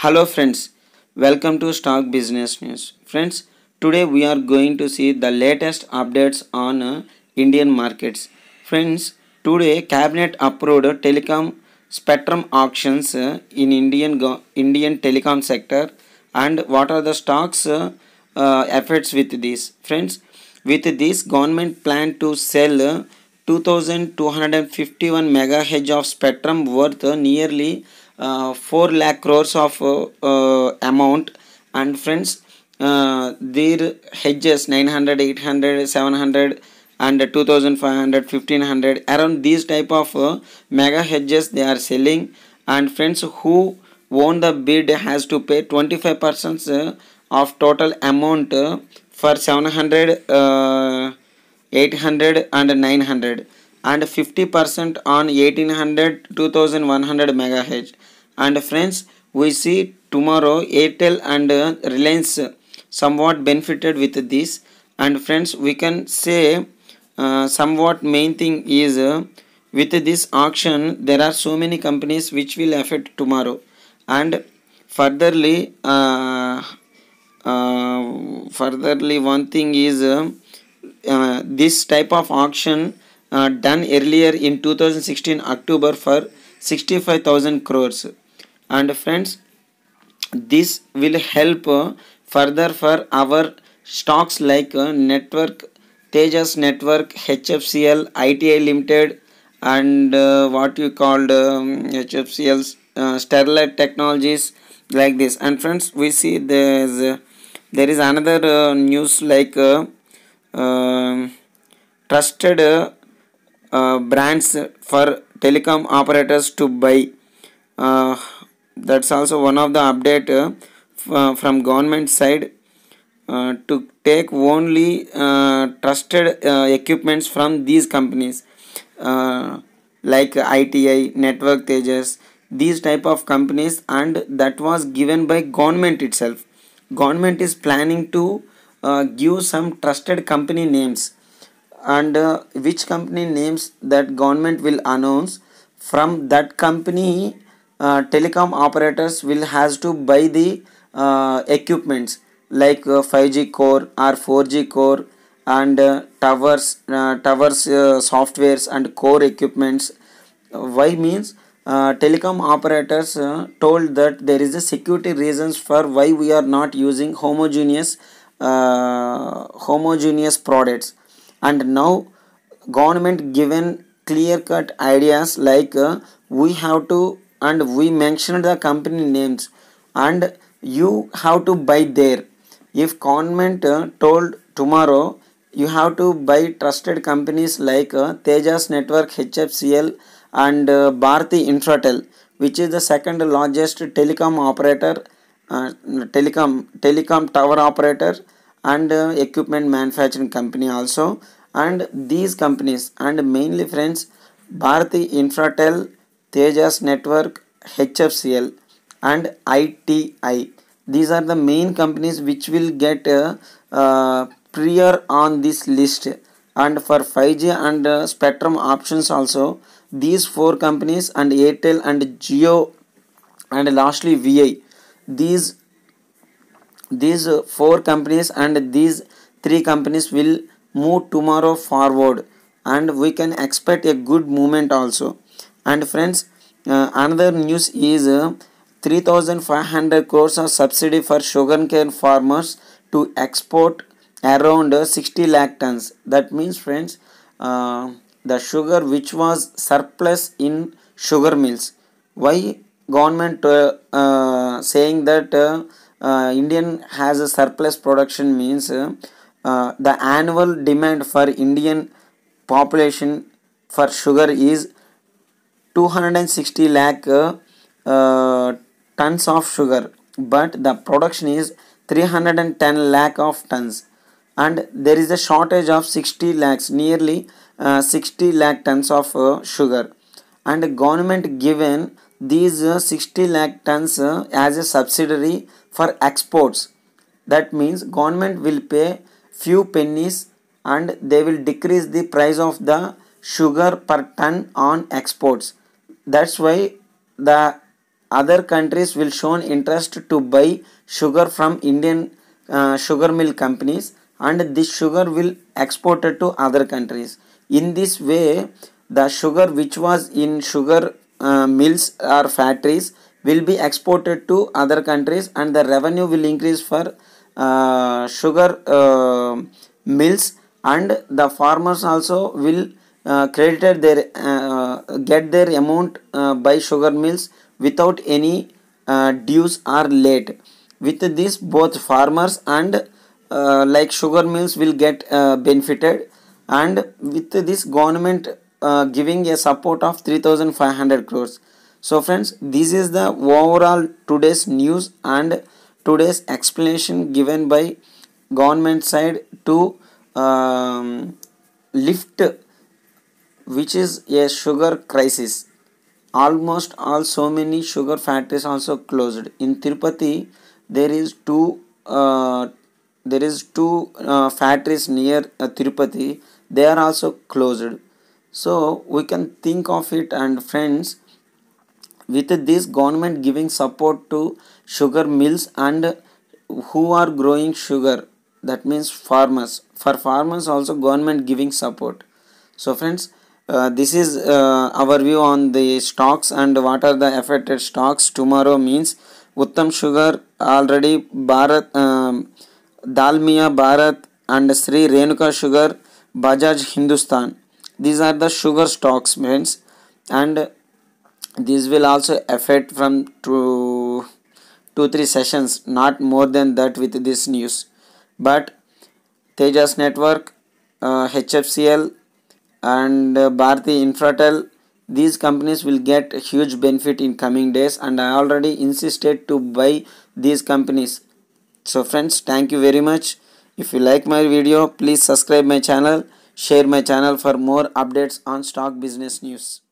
Hello friends, welcome to Stock Business News. Friends, today we are going to see the latest updates on uh, Indian markets. Friends, today cabinet approved telecom spectrum auctions uh, in Indian Indian telecom sector and what are the stocks uh, uh, efforts with this. Friends, with this government plan to sell uh, 2251 megahertz of spectrum worth uh, nearly uh, 4 lakh crores of uh, uh, amount and friends their hedges 900 800 700 and 2500 1500 around these type of uh, mega hedges they are selling and friends who won the bid has to pay 25 percent uh, of total amount uh, for 700 800 and 900 and 50% on 1800 2100 megahertz and friends we see tomorrow airtel and uh, reliance somewhat benefited with this and friends we can say uh, somewhat main thing is uh, with this auction there are so many companies which will affect tomorrow and furtherly uh, uh furtherly one thing is uh, this type of auction uh, done earlier in 2016 October for 65,000 crores. And friends, this will help uh, further for our stocks like uh, network, Tejas Network, HFCL, ITI Limited and uh, what you called um, HFCL's uh, Sterlite Technologies like this. And friends, we see there's, uh, there is another uh, news like um, trusted uh, brands for telecom operators to buy uh, that's also one of the update uh, uh from government side uh, to take only trusted equipments from these companies like ITI network tejas these type of companies and that was given by government itself government is planning to give some trusted company names and uh, which company names that government will announce from that company uh, telecom operators will has to buy the uh, equipments like 5g uh, core or 4g core and uh, towers uh, towers softwares and core equipments why means telecom operators told that there is a security reasons for why we are not using homogeneous homogeneous products and now government given clear cut ideas like uh, we have to and we mentioned the company names and you have to buy there if government uh, told tomorrow you have to buy trusted companies like uh, tejas network hfcl and uh, bharti infratel which is the second largest telecom operator uh, telecom telecom tower operator and uh, equipment manufacturing company also and these companies and mainly friends Bharati Infratel, Tejas Network, HFCL and ITI. These are the main companies which will get uh, uh, prior on this list and for 5G and uh, spectrum options also these four companies and Airtel and Geo and lastly VI these these four companies and these three companies will move tomorrow forward and we can expect a good movement also and friends uh, another news is uh, 3500 crores of subsidy for sugarcane farmers to export around 60 lakh tons that means friends uh, the sugar which was surplus in sugar mills why government uh, uh, saying that uh, uh, Indian has a surplus production means uh, the annual demand for Indian population for sugar is 260 lakh uh, uh, tons of sugar but the production is 310 lakh of tons and there is a shortage of 60 lakhs nearly uh, 60 lakh tons of sugar and government given these uh, 60 lakh tons uh, as a subsidiary for exports. That means government will pay few pennies and they will decrease the price of the sugar per ton on exports. That's why the other countries will show interest to buy sugar from Indian uh, sugar mill companies and this sugar will exported to other countries. In this way, the sugar which was in sugar uh, mills or factories will be exported to other countries and the revenue will increase for uh, sugar uh, mills and the farmers also will uh, credited their uh, get their amount uh, by sugar mills without any uh, dues or late with this both farmers and uh, like sugar mills will get benefited and with this government uh, giving a support of 3500 crores so friends this is the overall today's news and today's explanation given by government side to um, lift which is a sugar crisis almost all so many sugar factories also closed in tirupati there is two uh, there is two uh, factories near uh, tirupati they are also closed so we can think of it and friends with this government giving support to sugar mills and who are growing sugar that means farmers for farmers also government giving support so friends uh, this is uh, our view on the stocks and what are the affected stocks tomorrow means uttam sugar already bharat um, dalmia bharat and sri renuka sugar bajaj hindustan these are the sugar stocks friends and these will also affect from two two three sessions not more than that with this news but tejas network uh, hfcl and uh, bharti infratel these companies will get huge benefit in coming days and i already insisted to buy these companies so friends thank you very much if you like my video please subscribe my channel Share my channel for more updates on stock business news.